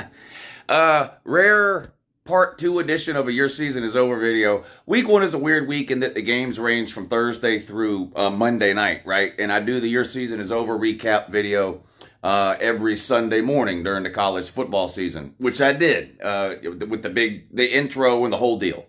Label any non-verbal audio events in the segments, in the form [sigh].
[laughs] uh, rare part two edition of a Your Season is Over video. Week one is a weird week in that the games range from Thursday through uh, Monday night, right? And I do the Your Season is Over recap video uh, every Sunday morning during the college football season, which I did uh, with the big, the intro and the whole deal.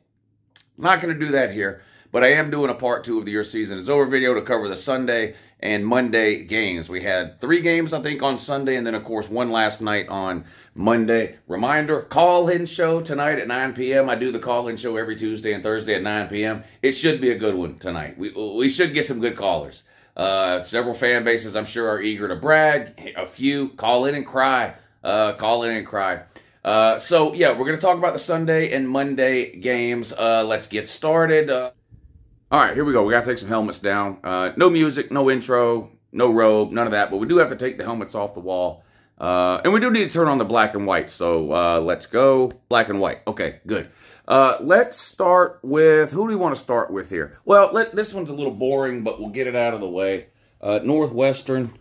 I'm not going to do that here, but I am doing a part two of the Your Season is Over video to cover the Sunday and Monday games. We had three games, I think, on Sunday, and then, of course, one last night on Monday. Reminder call in show tonight at 9 p.m. I do the call in show every Tuesday and Thursday at 9 p.m. It should be a good one tonight. We, we should get some good callers. Uh, several fan bases, I'm sure, are eager to brag. A few call in and cry. Uh, call in and cry. Uh, so, yeah, we're going to talk about the Sunday and Monday games. Uh, let's get started. Uh, all right, here we go. We got to take some helmets down. Uh, no music, no intro, no robe, none of that. But we do have to take the helmets off the wall. Uh, and we do need to turn on the black and white. So uh, let's go black and white. Okay, good. Uh, let's start with, who do we want to start with here? Well, let, this one's a little boring, but we'll get it out of the way. Uh, Northwestern,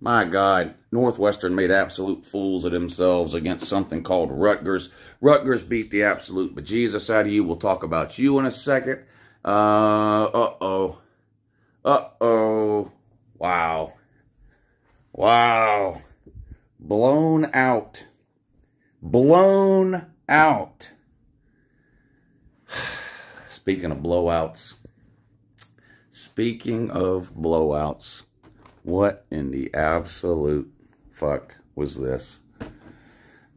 my God, Northwestern made absolute fools of themselves against something called Rutgers. Rutgers beat the absolute bejesus out of you. We'll talk about you in a second. Uh oh. Uh oh. Wow. Wow. Blown out. Blown out. [sighs] Speaking of blowouts. Speaking of blowouts. What in the absolute fuck was this?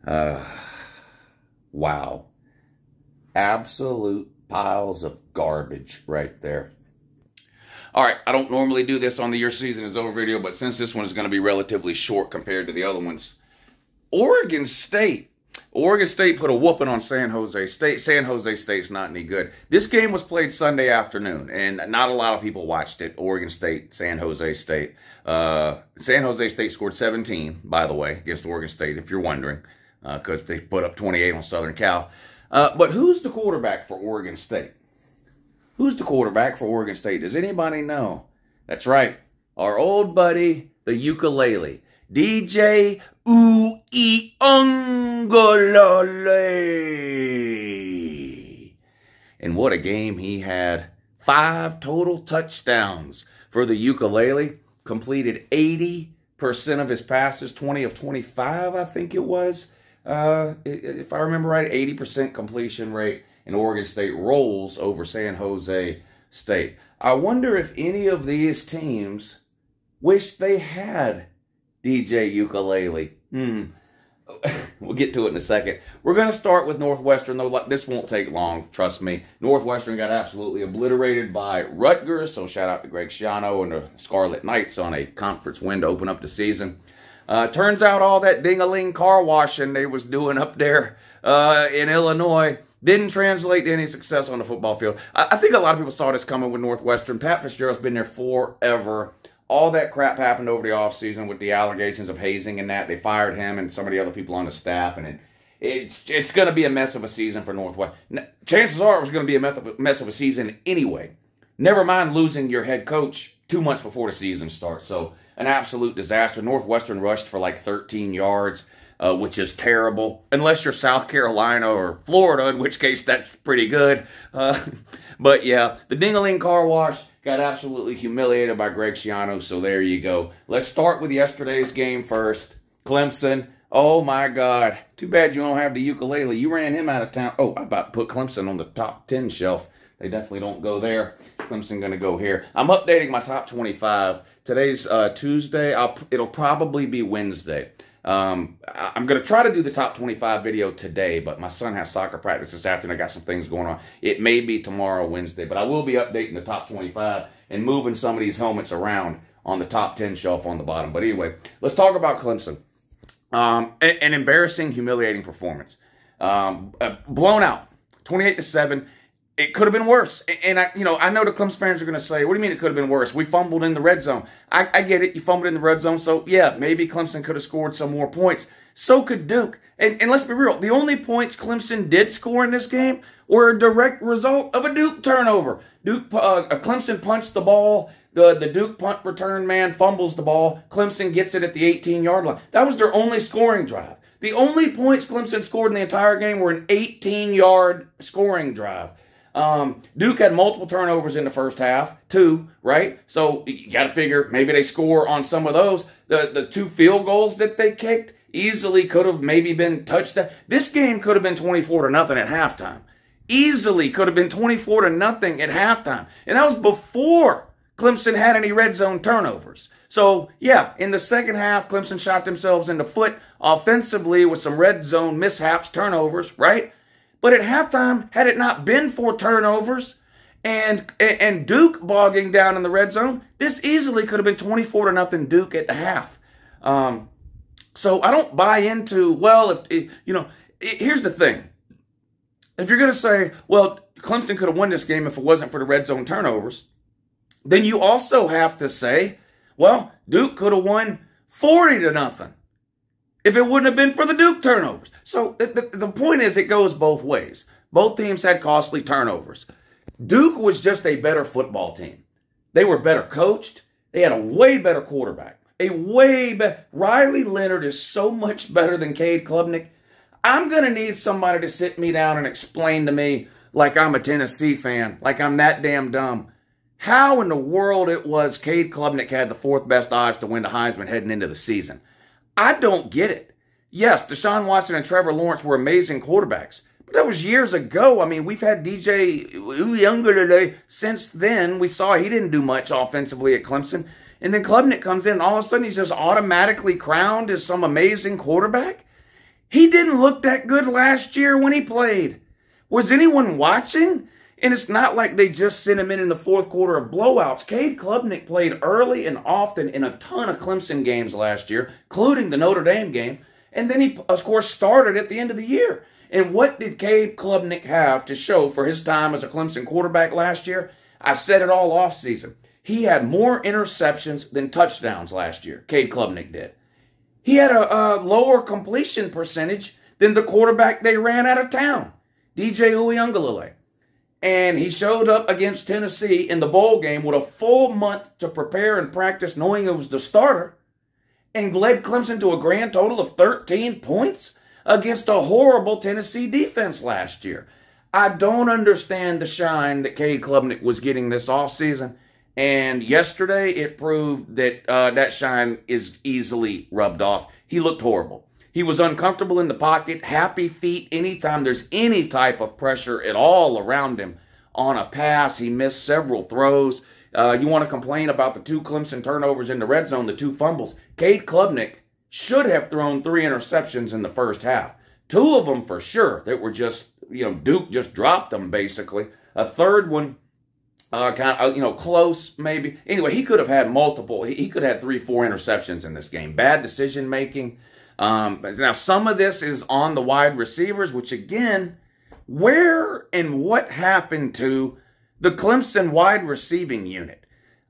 Uh, [sighs] wow. Absolute piles of garbage right there. All right, I don't normally do this on the Your Season is Over video, but since this one is going to be relatively short compared to the other ones, Oregon State. Oregon State put a whooping on San Jose State. San Jose State's not any good. This game was played Sunday afternoon, and not a lot of people watched it. Oregon State, San Jose State. Uh, San Jose State scored 17, by the way, against Oregon State, if you're wondering, because uh, they put up 28 on Southern Cal. Uh, but who's the quarterback for Oregon State? Who's the quarterback for Oregon State? Does anybody know? That's right, our old buddy, the ukulele, DJ Uiongolele. And what a game he had! Five total touchdowns for the ukulele. Completed 80% of his passes, 20 of 25, I think it was. Uh, if I remember right, 80% completion rate, and Oregon State rolls over San Jose State. I wonder if any of these teams wish they had DJ Ukulele. Hmm. [laughs] we'll get to it in a second. We're going to start with Northwestern, though. This won't take long, trust me. Northwestern got absolutely obliterated by Rutgers, so shout out to Greg Schiano and the Scarlet Knights on a conference win to open up the season. Uh, turns out all that ding-a-ling car washing they was doing up there uh, in Illinois didn't translate to any success on the football field. I, I think a lot of people saw this coming with Northwestern. Pat Fitzgerald's been there forever. All that crap happened over the offseason with the allegations of hazing and that. They fired him and some of the other people on the staff, and it, it's it's going to be a mess of a season for Northwestern. Chances are it was going to be a mess of a season anyway. Never mind losing your head coach two months before the season starts. So an absolute disaster. Northwestern rushed for like 13 yards, uh, which is terrible, unless you're South Carolina or Florida, in which case that's pretty good. Uh, [laughs] but yeah, the Dingaling Car Wash got absolutely humiliated by Greg Schiano, so there you go. Let's start with yesterday's game first. Clemson. Oh my God. Too bad you don't have the ukulele. You ran him out of town. Oh, I about put Clemson on the top 10 shelf. They definitely don't go there. Clemson going to go here. I'm updating my top 25 Today's uh, Tuesday. I'll, it'll probably be Wednesday. Um, I, am going to try to do the top 25 video today, but my son has soccer practice this afternoon. I got some things going on. It may be tomorrow, Wednesday, but I will be updating the top 25 and moving some of these helmets around on the top 10 shelf on the bottom. But anyway, let's talk about Clemson. Um, an, embarrassing, humiliating performance. Um, uh, blown out, 28 to 7 it could have been worse. And I, you know, I know the Clemson fans are going to say, "What do you mean it could have been worse? We fumbled in the red zone." I, I, get it. You fumbled in the red zone, so yeah, maybe Clemson could have scored some more points. So could Duke. And, and let's be real, the only points Clemson did score in this game were a direct result of a Duke turnover. Duke, uh, Clemson punched the ball. The, the Duke punt return man fumbles the ball. Clemson gets it at the 18 yard line. That was their only scoring drive. The only points Clemson scored in the entire game were an 18 yard scoring drive. Um, Duke had multiple turnovers in the first half, two, right? So you got to figure maybe they score on some of those. The the two field goals that they kicked easily could have maybe been touched. This game could have been 24 to nothing at halftime. Easily could have been 24 to nothing at halftime. And that was before Clemson had any red zone turnovers. So, yeah, in the second half, Clemson shot themselves in the foot offensively with some red zone mishaps, turnovers, right? But at halftime, had it not been for turnovers and and Duke bogging down in the red zone, this easily could have been 24 to nothing Duke at the half. Um, so I don't buy into well, if, if you know, it, here's the thing. If you're going to say, well, Clemson could have won this game if it wasn't for the red zone turnovers, then you also have to say, well, Duke could have won 40 to nothing if it wouldn't have been for the Duke turnovers. So the, the, the point is, it goes both ways. Both teams had costly turnovers. Duke was just a better football team. They were better coached. They had a way better quarterback. A way better. Riley Leonard is so much better than Cade Klubnik. I'm going to need somebody to sit me down and explain to me like I'm a Tennessee fan, like I'm that damn dumb. How in the world it was Cade Klubnik had the fourth best odds to win the Heisman heading into the season. I don't get it. Yes, Deshaun Watson and Trevor Lawrence were amazing quarterbacks, but that was years ago. I mean, we've had DJ younger today. Since then, we saw he didn't do much offensively at Clemson. And then Klubnik comes in, and all of a sudden he's just automatically crowned as some amazing quarterback. He didn't look that good last year when he played. Was anyone watching? And it's not like they just sent him in in the fourth quarter of blowouts. Cade Klubnik played early and often in a ton of Clemson games last year, including the Notre Dame game. And then he, of course, started at the end of the year. And what did Cade Klubnik have to show for his time as a Clemson quarterback last year? I said it all offseason. He had more interceptions than touchdowns last year. Cade Klubnik did. He had a, a lower completion percentage than the quarterback they ran out of town, DJ Uyunglele. And he showed up against Tennessee in the bowl game with a full month to prepare and practice, knowing it was the starter, and led Clemson to a grand total of 13 points against a horrible Tennessee defense last year. I don't understand the shine that Cade Klubnik was getting this offseason. And yesterday, it proved that uh, that shine is easily rubbed off. He looked horrible. He was uncomfortable in the pocket, happy feet anytime there's any type of pressure at all around him. On a pass, he missed several throws. Uh, you want to complain about the two Clemson turnovers in the red zone, the two fumbles. Cade Klubnik should have thrown three interceptions in the first half. Two of them for sure that were just, you know, Duke just dropped them basically. A third one, uh, kind of, uh, you know, close maybe. Anyway, he could have had multiple. He, he could have had three, four interceptions in this game. Bad decision making. Um, now, some of this is on the wide receivers, which again, where and what happened to the Clemson wide receiving unit?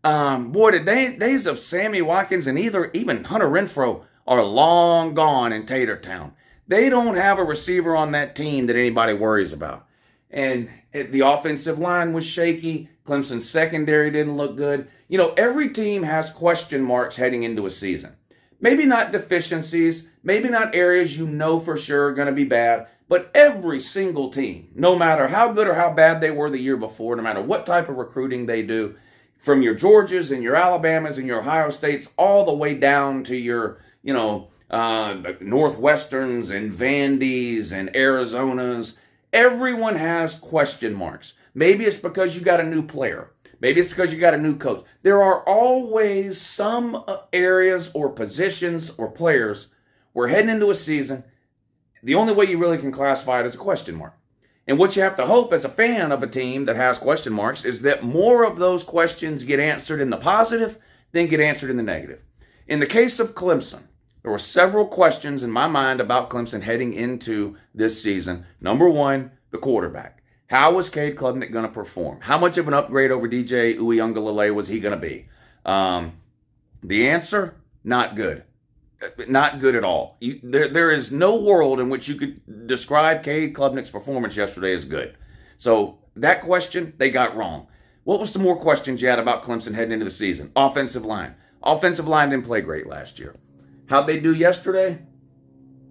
Um, boy, the day, days of Sammy Watkins and either even Hunter Renfro are long gone in Tatertown. They don't have a receiver on that team that anybody worries about. And the offensive line was shaky. Clemson's secondary didn't look good. You know, every team has question marks heading into a season. Maybe not deficiencies, maybe not areas you know for sure are going to be bad, but every single team, no matter how good or how bad they were the year before, no matter what type of recruiting they do, from your Georgias and your Alabamas and your Ohio States all the way down to your, you know, uh, Northwesterns and Vandy's and Arizonas, everyone has question marks. Maybe it's because you got a new player. Maybe it's because you got a new coach. There are always some uh, areas or positions or players we're heading into a season. The only way you really can classify it is a question mark. And what you have to hope as a fan of a team that has question marks is that more of those questions get answered in the positive than get answered in the negative. In the case of Clemson, there were several questions in my mind about Clemson heading into this season. Number one, the quarterback. How was Cade Klubnik going to perform? How much of an upgrade over DJ Uyunglele was he going to be? Um, the answer, not good. Uh, not good at all. You, there, there is no world in which you could describe Cade Klubnik's performance yesterday as good. So that question, they got wrong. What was the more questions you had about Clemson heading into the season? Offensive line. Offensive line didn't play great last year. How'd they do yesterday?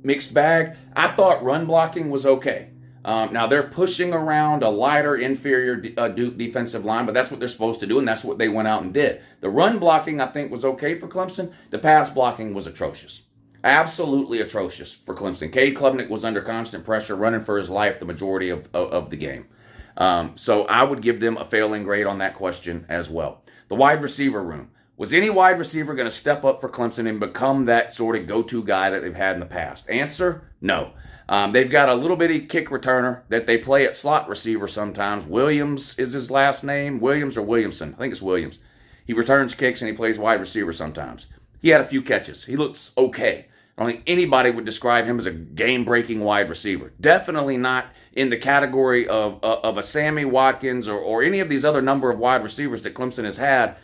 Mixed bag. I thought run blocking was okay. Um, now they're pushing around a lighter inferior D- uh, Duke defensive line, but that's what they're supposed to do, and that's what they went out and did. The run blocking I think was okay for Clemson. The pass blocking was atrocious, absolutely atrocious for Clemson. Cade Klubnik was under constant pressure, running for his life the majority of of, of the game. Um, so I would give them a failing grade on that question as well. The wide receiver room was any wide receiver going to step up for Clemson and become that sort of go to guy that they've had in the past? Answer: No. Um, they've got a little bitty kick returner that they play at slot receiver sometimes. Williams is his last name. Williams or Williamson. I think it's Williams. He returns kicks and he plays wide receiver sometimes. He had a few catches. He looks okay. I don't think anybody would describe him as a game breaking wide receiver. Definitely not in the category of, of, uh, of a Sammy Watkins or, or any of these other number of wide receivers that Clemson has had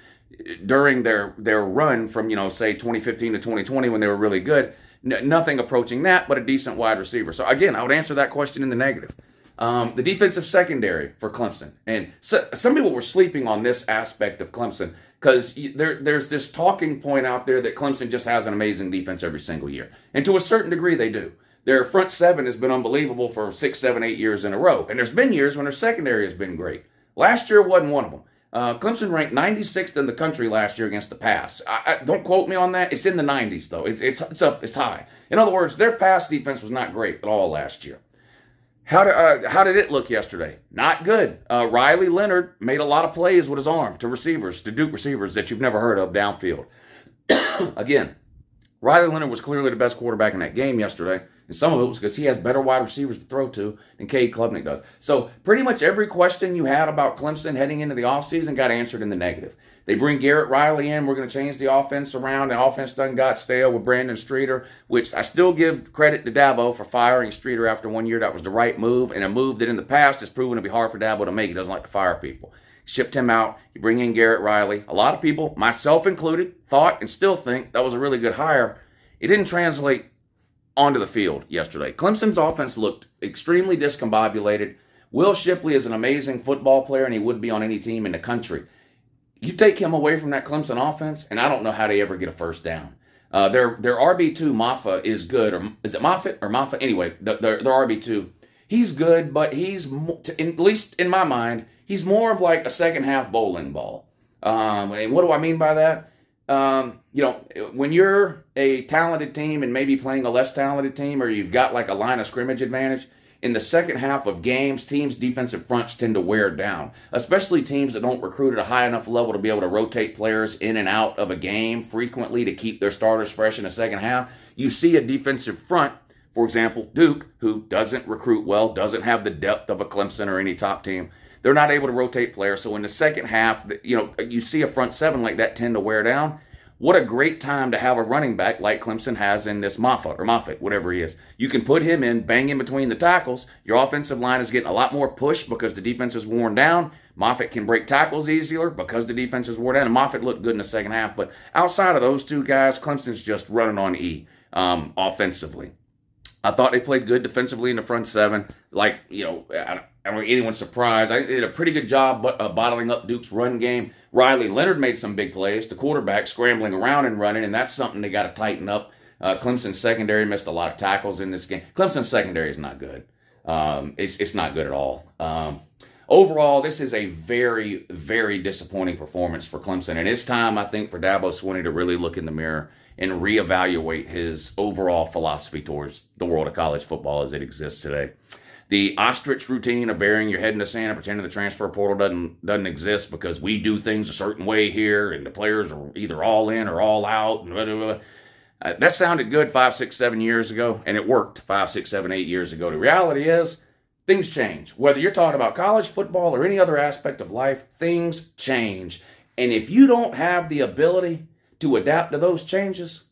during their, their run from, you know, say 2015 to 2020 when they were really good. N- nothing approaching that, but a decent wide receiver. So again, I would answer that question in the negative. Um, the defensive secondary for Clemson, and so, some people were sleeping on this aspect of Clemson because there, there's this talking point out there that Clemson just has an amazing defense every single year, and to a certain degree they do. Their front seven has been unbelievable for six, seven, eight years in a row, and there's been years when their secondary has been great. Last year wasn't one of them. Uh, Clemson ranked 96th in the country last year against the pass. I, I, don't quote me on that. It's in the 90s though. It's it's it's up. It's high. In other words, their pass defense was not great at all last year. How did uh, how did it look yesterday? Not good. Uh, Riley Leonard made a lot of plays with his arm to receivers, to Duke receivers that you've never heard of downfield. [coughs] Again, Riley Leonard was clearly the best quarterback in that game yesterday. And some of it was because he has better wide receivers to throw to than Cade Klubnik does. So pretty much every question you had about Clemson heading into the offseason got answered in the negative. They bring Garrett Riley in. We're going to change the offense around. The offense done got stale with Brandon Streeter, which I still give credit to Dabo for firing Streeter after one year. That was the right move, and a move that in the past has proven to be hard for Dabo to make. He doesn't like to fire people shipped him out. You bring in Garrett Riley. A lot of people, myself included, thought and still think that was a really good hire. It didn't translate onto the field yesterday. Clemson's offense looked extremely discombobulated. Will Shipley is an amazing football player, and he would be on any team in the country. You take him away from that Clemson offense, and I don't know how they ever get a first down. Uh, their their RB two Maffa is good, or is it Moffitt or Maffa? Anyway, their their, their RB two, he's good, but he's at least in my mind, he's more of like a second half bowling ball. Um, and what do I mean by that? um, you know, when you're a talented team and maybe playing a less talented team, or you've got like a line of scrimmage advantage, in the second half of games, teams' defensive fronts tend to wear down, especially teams that don't recruit at a high enough level to be able to rotate players in and out of a game frequently to keep their starters fresh in the second half. You see a defensive front, for example, Duke, who doesn't recruit well, doesn't have the depth of a Clemson or any top team. They're not able to rotate players. So in the second half, you know, you see a front seven like that tend to wear down. What a great time to have a running back like Clemson has in this Moffat or Moffat, whatever he is. You can put him in, bang in between the tackles. Your offensive line is getting a lot more push because the defense is worn down. Moffat can break tackles easier because the defense is worn down. And looked good in the second half. But outside of those two guys, Clemson's just running on E um, offensively. I thought they played good defensively in the front seven. Like, you know, I don't, think anyone's surprised. I think they did a pretty good job but, uh, bottling up Duke's run game. Riley Leonard made some big plays, the quarterback scrambling around and running, and that's something they got to tighten up. Uh, Clemson's secondary missed a lot of tackles in this game. Clemson's secondary is not good. Um, it's, it's not good at all. Um, overall, this is a very, very disappointing performance for Clemson. And it's time, I think, for Dabo Swinney to really look in the mirror and reevaluate his overall philosophy towards the world of college football as it exists today. The ostrich routine of burying your head in the sand and pretending the transfer portal doesn't doesn't exist because we do things a certain way here, and the players are either all in or all out, and blah, blah, blah. Uh, that sounded good five, six, seven years ago, and it worked five, six, seven, eight years ago. The reality is, things change. Whether you're talking about college football or any other aspect of life, things change. And if you don't have the ability to adapt to those changes,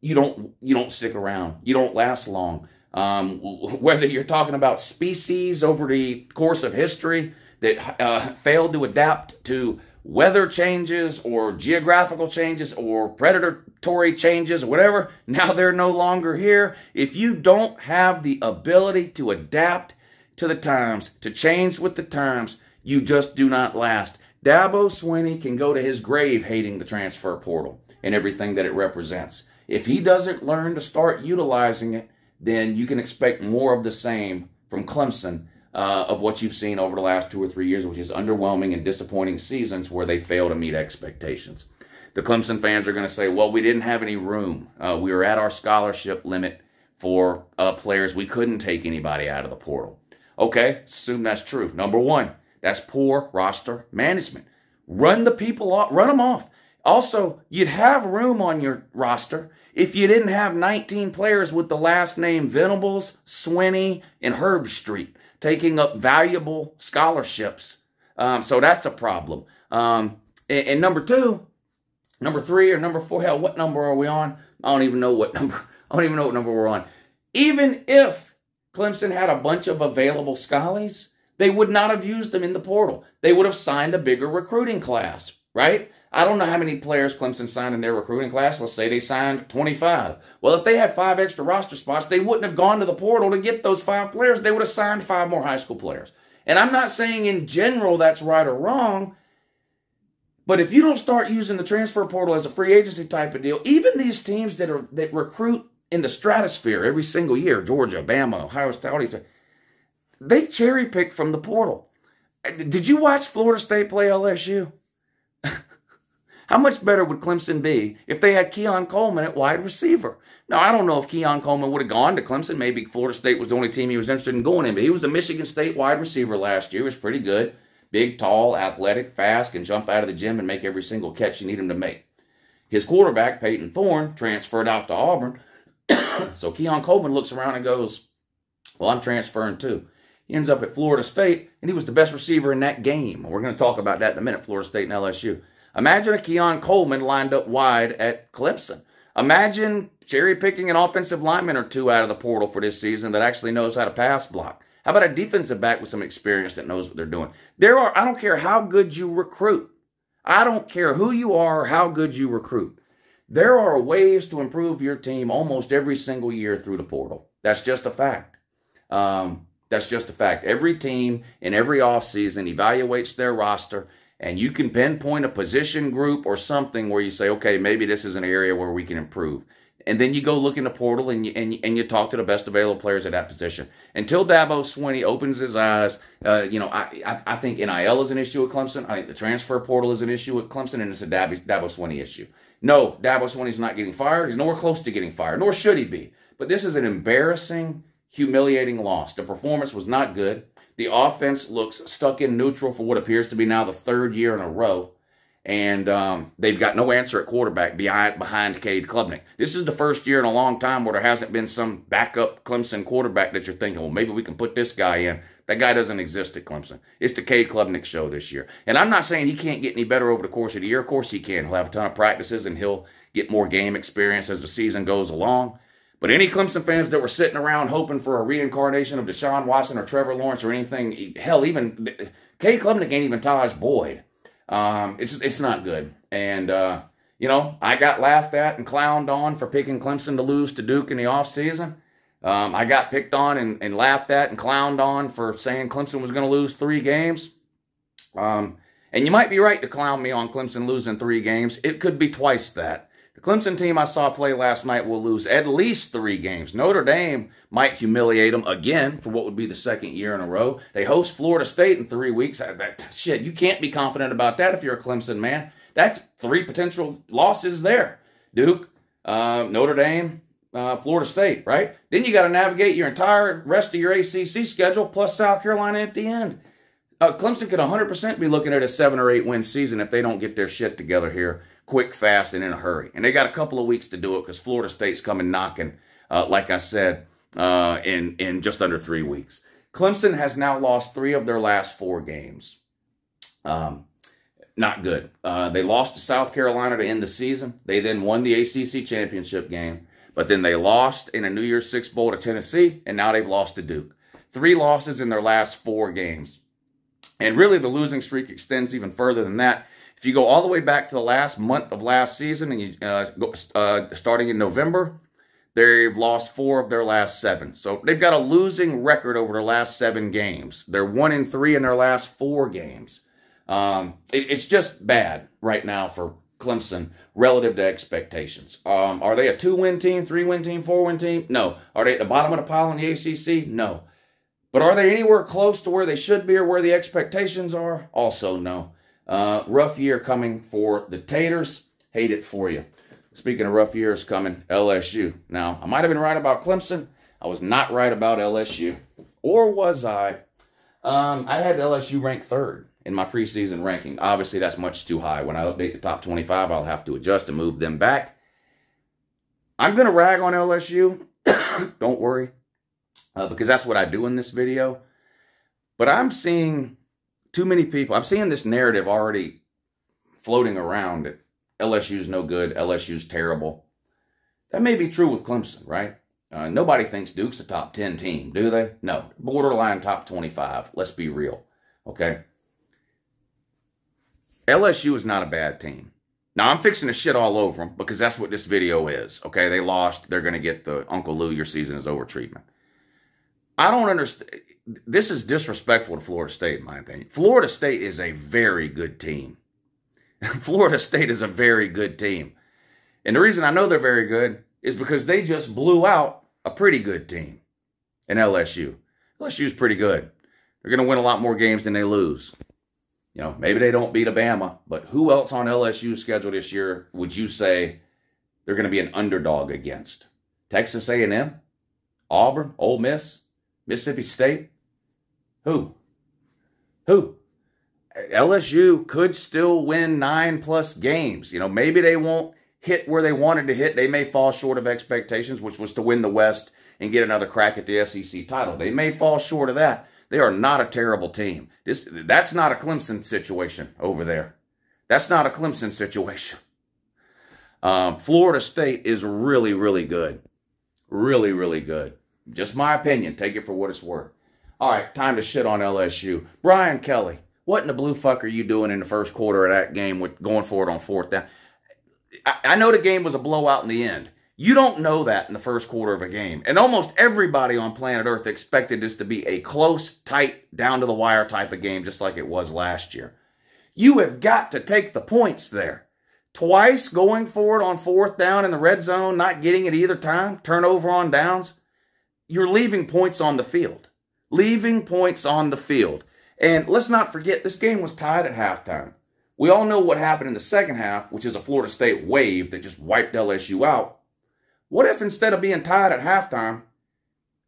you don't you don't stick around. You don't last long. Um, [laughs] whether you're talking about species over the course of history that uh, failed to adapt to weather changes or geographical changes or predatory changes, whatever, [laughs] now they're no longer here. If you don't have the ability to adapt to the times, to change with the times, you just do not last. Dabo Swinney can go to his grave hating the transfer portal and everything that it represents. If he doesn't learn to start utilizing it, then you can expect more of the same from Clemson uh, of what you've seen over the last two or three years, which is underwhelming and disappointing seasons where they fail to meet expectations. The Clemson fans are going to say, well, we didn't have any room. Uh, we were at our scholarship limit for uh, players. We couldn't take anybody out of the portal. Okay, assume that's true. Number one, that's poor roster management. Run the people off, run them off. Also, you'd have room on your roster if you didn't have 19 players with the last name Venables, Swinney, and Herb Street taking up valuable scholarships. Um, so that's a problem. Um, and, and, number two, number three, or number four, hell, what number are we on? I don't even know what [laughs] number. I don't even know what number we're on. Even if Clemson had a bunch of available scholars, they would not have used them in the portal. They would have signed a bigger recruiting class, right? I don't know how many players Clemson signed in their recruiting class. Let's say they signed 25. Well, if they had five extra roster spots, they wouldn't have gone to the portal to get those five players. They would have signed five more high school players. And I'm not saying in general that's right or wrong, but if you don't start using the transfer portal as a free agency type of deal, even these teams that are that recruit in the stratosphere every single year, Georgia, Bama, Ohio State, they cherry pick from the portal. Did you watch Florida State play LSU? How much better would Clemson be if they had Keon Coleman at wide receiver? Now, I don't know if Keon Coleman would have gone to Clemson. Maybe Florida State was the only team he was interested in going in, but he was a Michigan State wide receiver last year. He was pretty good. Big, tall, athletic, fast, can jump out of the gym and make every single catch you need him to make. His quarterback, Peyton Thorne, transferred out to Auburn. [coughs] so Keon Coleman looks around and goes, Well, I'm transferring too. He ends up at Florida State, and he was the best receiver in that game. We're going to talk about that in a minute, Florida State and LSU. Imagine a Keon Coleman lined up wide at Clemson. Imagine cherry picking an offensive lineman or two out of the portal for this season that actually knows how to pass block. How about a defensive back with some experience that knows what they're doing? There are, I don't care how good you recruit. I don't care who you are, how good you recruit. There are ways to improve your team almost every single year through the portal. That's just a fact. Um, that's just a fact. Every team in every offseason evaluates their roster and you can pinpoint a position group or something where you say, okay, maybe this is an area where we can improve. And then you go look in the portal and you, and, and you talk to the best available players at that position. Until Dabo Swinney opens his eyes, uh, you know, I, I, I, think NIL is an issue at Clemson. I think the transfer portal is an issue at Clemson, and it's a Dabo, Dabo Swinney issue. No, Dabo Swinney's not getting fired. He's nowhere close to getting fired, nor should he be. But this is an embarrassing, humiliating loss. The performance was not good. The offense looks stuck in neutral for what appears to be now the third year in a row. And um, they've got no answer at quarterback behind, behind Cade Klubnik. This is the first year in a long time where there hasn't been some backup Clemson quarterback that you're thinking, well, maybe we can put this guy in. That guy doesn't exist at Clemson. It's the Cade Klubnik show this year. And I'm not saying he can't get any better over the course of the year. Of course he can. He'll have a ton of practices and he'll get more game experience as the season goes along. But any Clemson fans that were sitting around hoping for a reincarnation of Deshaun Watson or Trevor Lawrence or anything, hell, even Kate Klubnik ain't even Taj Boyd. Um, it's it's not good. And uh, you know, I got laughed at and clowned on for picking Clemson to lose to Duke in the offseason. Um, I got picked on and, and laughed at and clowned on for saying Clemson was going to lose three games. Um, and you might be right to clown me on Clemson losing three games. It could be twice that. The Clemson team I saw play last night will lose at least three games. Notre Dame might humiliate them again for what would be the second year in a row. They host Florida State in three weeks. Shit, you can't be confident about that if you're a Clemson man. That's three potential losses there. Duke, uh, Notre Dame, uh, Florida State, right? Then you got to navigate your entire rest of your ACC schedule plus South Carolina at the end. Uh, Clemson could 100% be looking at a seven or eight win season if they don't get their shit together here quick, fast, and in a hurry. And they got a couple of weeks to do it because Florida State's coming knocking, uh, like I said, uh, in, in just under three weeks. Clemson has now lost three of their last four games. Um, not good. Uh, they lost to South Carolina to end the season. They then won the ACC championship game, but then they lost in a New Year's Six Bowl to Tennessee, and now they've lost to Duke. Three losses in their last four games. And really, the losing streak extends even further than that if you go all the way back to the last month of last season, and you uh, go, uh, starting in November, they've lost four of their last seven. So they've got a losing record over their last seven games. They're one in three in their last four games. Um, it, it's just bad right now for Clemson relative to expectations. Um, are they a two-win team, three-win team, four-win team? No. Are they at the bottom of the pile in the ACC? No. But are they anywhere close to where they should be or where the expectations are? Also, no. Uh, rough year coming for the Taters. Hate it for you. Speaking of rough years coming, LSU. Now, I might have been right about Clemson. I was not right about LSU. Or was I? Um, I had LSU ranked third in my preseason ranking. Obviously, that's much too high. When I update the top 25, I'll have to adjust and move them back. I'm going to rag on LSU. [coughs] Don't worry, uh, because that's what I do in this video. But I'm seeing too many people. I'm seeing this narrative already floating around. LSU's no good. LSU's terrible. That may be true with Clemson, right? Uh, nobody thinks Duke's a top 10 team, do they? No. Borderline top 25. Let's be real. Okay. LSU is not a bad team. Now, I'm fixing the shit all over them because that's what this video is. Okay. They lost. They're going to get the Uncle Lou, your season is over treatment. I don't understand this is disrespectful to Florida State, in my opinion. Florida State is a very good team. [laughs] Florida State is a very good team. And the reason I know they're very good is because they just blew out a pretty good team in LSU. LSU's pretty good. They're going to win a lot more games than they lose. You know, maybe they don't beat Bama, but who else on LSU's schedule this year would you say they're going to be an underdog against? Texas A&M, Auburn, Ole Miss, Mississippi State. Who? Who? LSU could still win nine plus games. You know, maybe they won't hit where they wanted to hit. They may fall short of expectations, which was to win the West and get another crack at the SEC title. They may fall short of that. They are not a terrible team. This, that's not a Clemson situation over there. That's not a Clemson situation. Um, Florida State is really, really good. Really, really good. Just my opinion. Take it for what it's worth. All right, time to shit on LSU. Brian Kelly, what in the blue fuck are you doing in the first quarter of that game with going for it on fourth down? I, I know the game was a blowout in the end. You don't know that in the first quarter of a game. And almost everybody on planet Earth expected this to be a close, tight, down to the wire type of game, just like it was last year. You have got to take the points there. Twice going for it on fourth down in the red zone, not getting it either time, turnover on downs. You're leaving points on the field leaving points on the field. And let's not forget, this game was tied at halftime. We all know what happened in the second half, which is a Florida State wave that just wiped LSU out. What if instead of being tied at halftime,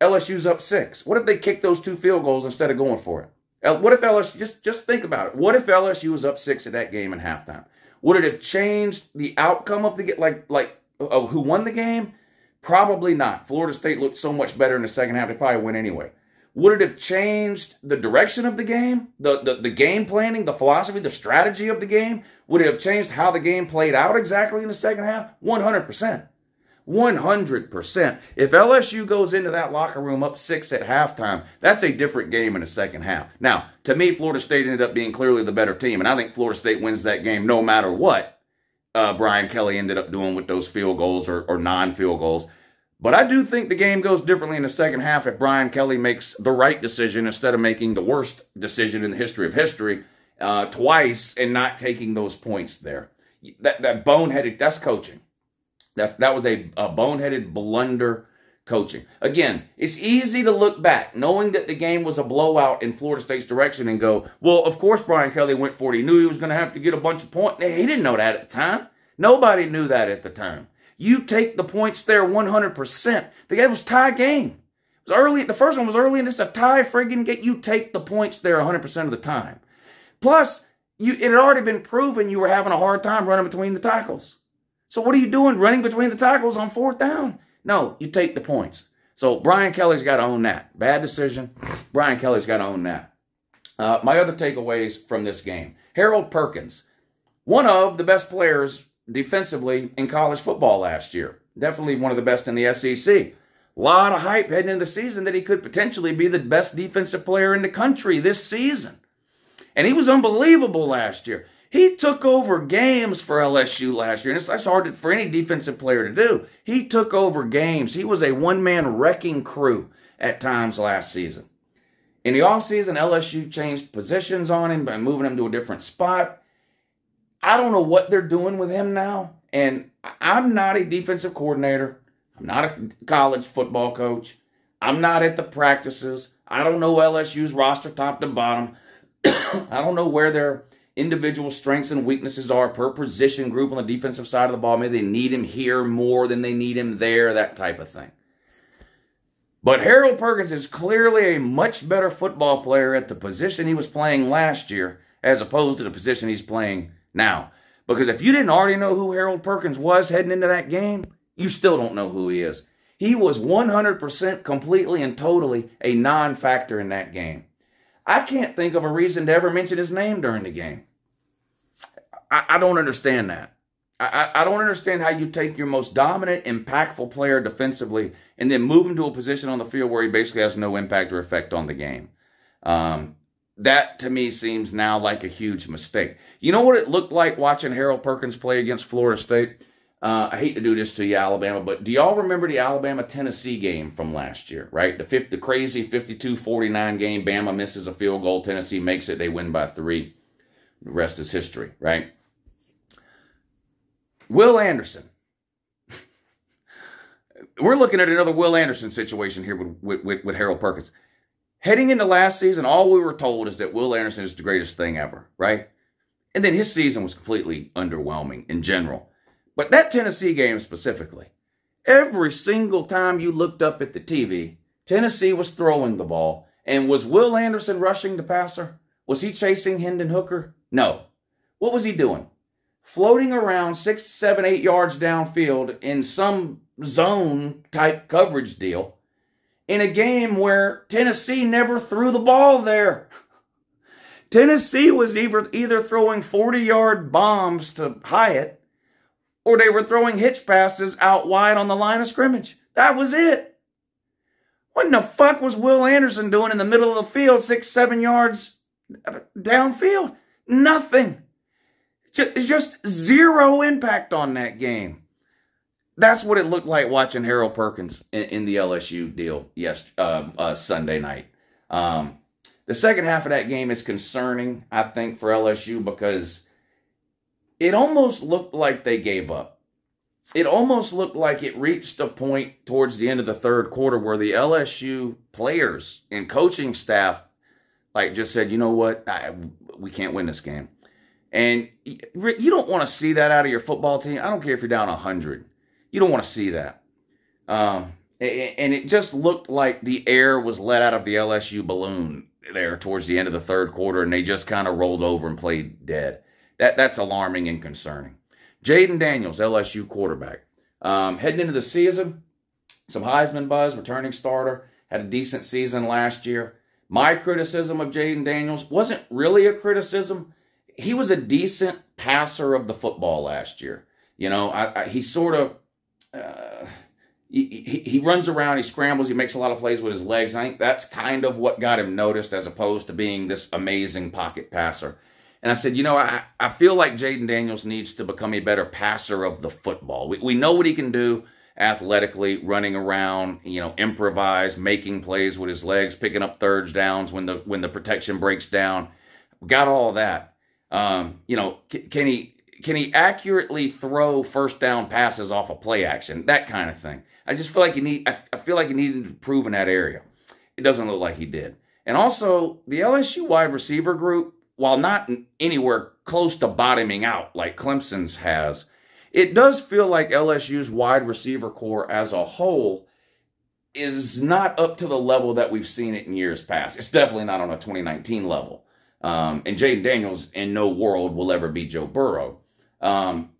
LSU's up six? What if they kick those two field goals instead of going for it? What if LSU, just, just think about it. What if LSU was up six at that game in halftime? Would it have changed the outcome of the, like, like uh, who won the game? Probably not. Florida State looked so much better in the second half, they probably win anyway. Would it have changed the direction of the game, the, the, the game planning, the philosophy, the strategy of the game? Would it have changed how the game played out exactly in the second half? 100%. 100%. If LSU goes into that locker room up six at halftime, that's a different game in the second half. Now, to me, Florida State ended up being clearly the better team, and I think Florida State wins that game no matter what uh, Brian Kelly ended up doing with those field goals or, or non field goals. But I do think the game goes differently in the second half if Brian Kelly makes the right decision instead of making the worst decision in the history of history uh, twice and not taking those points there. That that boneheaded that's coaching. That's that was a, a boneheaded blunder coaching. Again, it's easy to look back, knowing that the game was a blowout in Florida State's direction, and go, well, of course Brian Kelly went for it. He knew he was going to have to get a bunch of points. He didn't know that at the time. Nobody knew that at the time. You take the points there 100%. The game was tie game. It was early. The first one was early, and it's a tie friggin' get. You take the points there 100% of the time. Plus, you, it had already been proven you were having a hard time running between the tackles. So what are you doing running between the tackles on fourth down? No, you take the points. So Brian Kelly's got to own that. Bad decision. Brian Kelly's got to own that. Uh, my other takeaways from this game Harold Perkins, one of the best players defensively in college football last year. Definitely one of the best in the SEC. A lot of hype heading into the season that he could potentially be the best defensive player in the country this season. And he was unbelievable last year. He took over games for LSU last year, and that's hard for any defensive player to do. He took over games. He was a one man wrecking crew at times last season. In the offseason, LSU changed positions on him by moving him to a different spot. I don't know what they're doing with him now. And I'm not a defensive coordinator. I'm not a college football coach. I'm not at the practices. I don't know LSU's roster top to bottom. [coughs] I don't know where their individual strengths and weaknesses are per position group on the defensive side of the ball. Maybe they need him here more than they need him there, that type of thing. But Harold Perkins is clearly a much better football player at the position he was playing last year as opposed to the position he's playing now. Because if you didn't already know who Harold Perkins was heading into that game, you still don't know who he is. He was 100% completely and totally a non factor in that game. I can't think of a reason to ever mention his name during the game. I, I don't understand that. I, I, don't understand how you take your most dominant, impactful player defensively and then move him to a position on the field where he basically has no impact or effect on the game. Um, that to me seems now like a huge mistake. You know what it looked like watching Harold Perkins play against Florida State? Uh, I hate to do this to you, Alabama, but do y'all remember the Alabama Tennessee game from last year, right? The, 50, the crazy 52 49 game. Bama misses a field goal. Tennessee makes it. They win by three. The rest is history, right? Will Anderson. [laughs] We're looking at another Will Anderson situation here with, with, with, with Harold Perkins. Heading into last season, all we were told is that Will Anderson is the greatest thing ever, right? And then his season was completely underwhelming in general. But that Tennessee game specifically, every single time you looked up at the TV, Tennessee was throwing the ball. And was Will Anderson rushing the passer? Was he chasing Hendon Hooker? No. What was he doing? Floating around six, seven, eight yards downfield in some zone type coverage deal in a game where Tennessee never threw the ball there. Tennessee was either, either throwing 40 yard bombs to Hyatt or they were throwing hitch passes out wide on the line of scrimmage. That was it. What in the fuck was Will Anderson doing in the middle of the field, six, seven yards downfield? Nothing. Just zero impact on that game that's what it looked like watching Harold Perkins in, in the LSU deal yes uh, uh, Sunday night. Um, the second half of that game is concerning, I think, for LSU because it almost looked like they gave up. It almost looked like it reached a point towards the end of the third quarter where the LSU players and coaching staff, like, just said, "You know what? I, we can't win this game." And you don't want to see that out of your football team. I don't care if you're down 100. You don't want to see that. Um, and it just looked like the air was let out of the LSU balloon there towards the end of the third quarter, and they just kind of rolled over and played dead. That that's alarming and concerning. Jaden Daniels, LSU quarterback, um, heading into the season, some Heisman buzz, returning starter, had a decent season last year. My criticism of Jaden Daniels wasn't really a criticism. He was a decent passer of the football last year. You know, I, I, he sort of uh, he, he runs around, he scrambles, he makes a lot of plays with his legs. I think that's kind of what got him noticed as opposed to being this amazing pocket passer. And I said, you know, I, I feel like Jaden Daniels needs to become a better passer of the football. We, we know what he can do athletically, running around, you know, improvise, making plays with his legs, picking up thirds downs when the when the protection breaks down. got all that. Um, you know, can, can he can he accurately throw first down passes off a of play action? That kind of thing. I just feel like he need. I feel like he needed to improve in that area. It doesn't look like he did. And also, the LSU wide receiver group, while not anywhere close to bottoming out like Clemson's has, it does feel like LSU's wide receiver core as a whole is not up to the level that we've seen it in years past. It's definitely not on a 2019 level. Um, and Jaden Daniels in no world will ever be Joe Burrow. Um,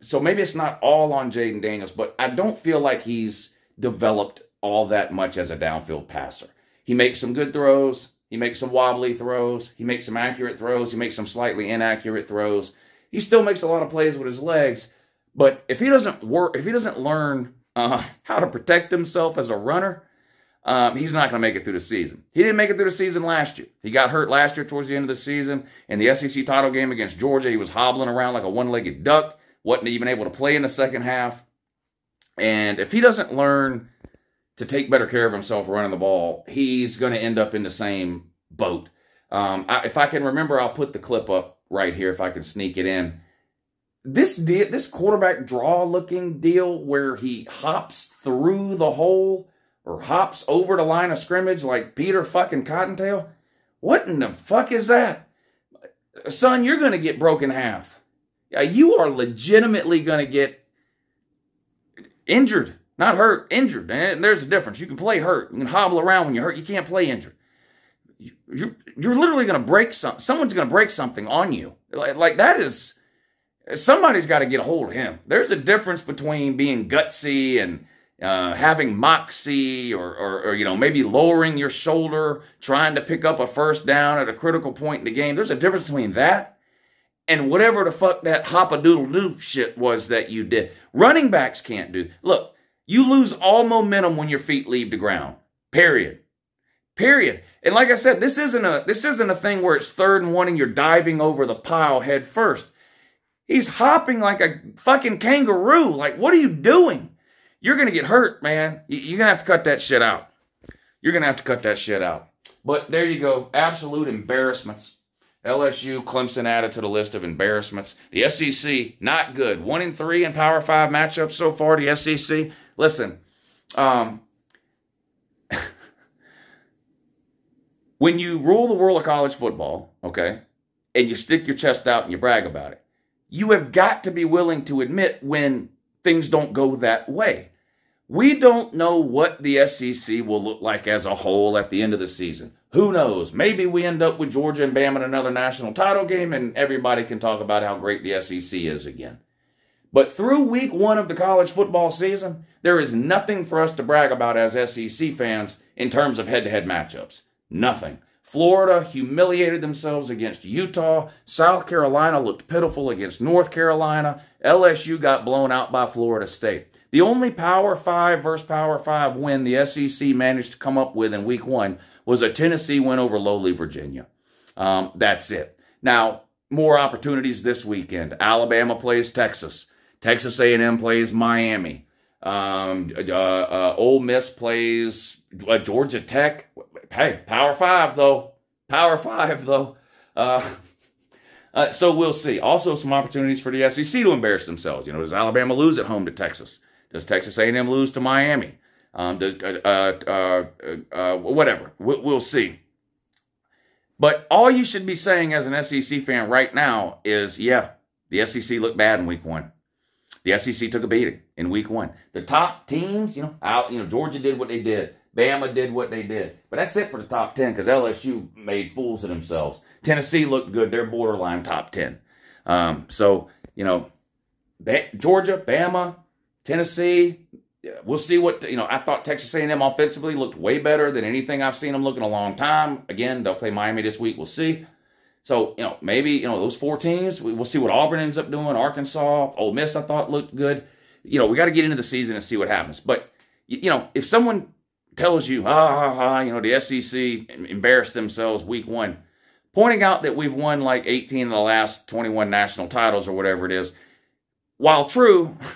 so maybe it's not all on Jaden Daniels, but I don't feel like he's developed all that much as a downfield passer. He makes some good throws. He makes some wobbly throws. He makes some accurate throws. He makes some slightly inaccurate throws. He still makes a lot of plays with his legs, but if he doesn't work, if he doesn't learn uh, how to protect himself as a runner, um, he's not going to make it through the season. He didn't make it through the season last year. He got hurt last year towards the end of the season in the SEC title game against Georgia. He was hobbling around like a one legged duck, wasn't even able to play in the second half. And if he doesn't learn to take better care of himself running the ball, he's going to end up in the same boat. Um, I, if I can remember, I'll put the clip up right here if I can sneak it in. This de- this quarterback draw looking deal where he hops through the hole or hops over the line of scrimmage like Peter fucking Cottontail? What in the fuck is that? Son, you're going to get broken half. You are legitimately going to get injured, not hurt, injured. And there's a difference. You can play hurt. You can hobble around when you're hurt. You can't play injured. You're, you're literally going to break something. Someone's going to break something on you. Like, like that is, somebody's got to get a hold of him. There's a difference between being gutsy and uh, having moxie or, or, or, you know, maybe lowering your shoulder, trying to pick up a first down at a critical point in the game. There's a difference between that and whatever the fuck that hop a doodle doo shit was that you did. Running backs can't do. Look, you lose all momentum when your feet leave the ground. Period. Period. And like I said, this isn't a this isn't a thing where it's third and one and you're diving over the pile head first. He's hopping like a fucking kangaroo. Like, what are you doing? you're going to get hurt, man. You're going to have to cut that shit out. You're going to have to cut that shit out. But there you go. Absolute embarrassments. LSU, Clemson added to the list of embarrassments. The SEC, not good. One in three in Power Five matchups so far. The SEC, listen, um, [laughs] when you rule the world of college football, okay, and you stick your chest out and you brag about it, you have got to be willing to admit when things don't go that way. We don't know what the SEC will look like as a whole at the end of the season. Who knows? Maybe we end up with Georgia and Bama in another national title game, and everybody can talk about how great the SEC is again. But through week one of the college football season, there is nothing for us to brag about as SEC fans in terms of head to head matchups. Nothing. Florida humiliated themselves against Utah. South Carolina looked pitiful against North Carolina. LSU got blown out by Florida State. The only Power Five versus Power Five win the SEC managed to come up with in week one was a Tennessee win over lowly Virginia. Um, that's it. Now, more opportunities this weekend. Alabama plays Texas. Texas A&M plays Miami. Um, uh, uh, Ole Miss plays uh, Georgia Tech. Hey, Power Five though. Power Five though. Uh, uh, so we'll see. Also, some opportunities for the SEC to embarrass themselves. You know, does Alabama lose at home to Texas? Does Texas A&M lose to Miami? Um, does, uh, uh, uh, uh whatever. We'll, we'll see. But all you should be saying as an SEC fan right now is, yeah, the SEC looked bad in week one. The SEC took a beating in week one. The top teams, you know, out, you know, Georgia did what they did. Bama did what they did. But that's it for the top 10 because LSU made fools of themselves. Tennessee looked good. They're borderline top 10. Um, so, you know, Georgia, Bama, Tennessee, we'll see what you know. I thought Texas A&M offensively looked way better than anything I've seen them look in a long time. Again, they'll play Miami this week. We'll see. So you know, maybe you know those four teams. We, will see what Auburn ends up doing. Arkansas, Ole Miss, I thought looked good. You know, we got to get into the season and see what happens. But you know, if someone tells you, ah, ha, ha, you know, the SEC embarrassed themselves week one, pointing out that we've won like 18 of the last 21 national titles or whatever it is, while true. [laughs]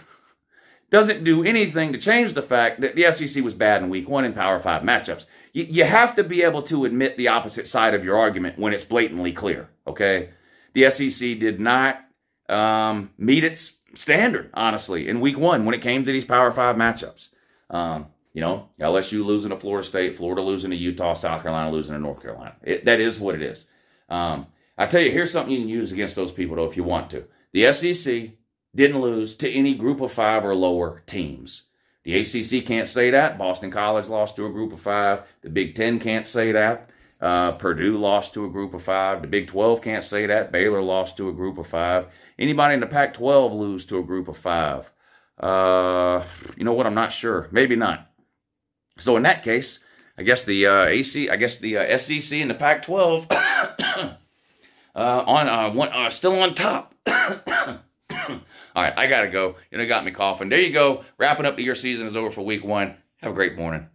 doesn't do anything to change the fact that the SEC was bad in week one in Power Five matchups. You, you have to be able to admit the opposite side of your argument when it's blatantly clear, okay? The SEC did not um, meet its standard, honestly, in week one when it came to these Power Five matchups. Um, you know, LSU losing to Florida State, Florida losing to Utah, South Carolina losing to North Carolina. It, that is what it is. Um, I tell you, here's something you can use against those people, though, if you want to. The SEC didn't lose to any group of five or lower teams. The ACC can't say that. Boston College lost to a group of five. The Big Ten can't say that. Uh, Purdue lost to a group of five. The Big 12 can't say that. Baylor lost to a group of five. Anybody in the Pac 12 lose to a group of five? Uh, you know what? I'm not sure. Maybe not. So in that case, I guess the uh, AC, I guess the uh, SEC and the Pac 12 [coughs] uh, on uh, one, still on top. [coughs] All right, I got to go. You know, got me coughing. There you go. Wrapping up the year season is over for week one. Have a great morning.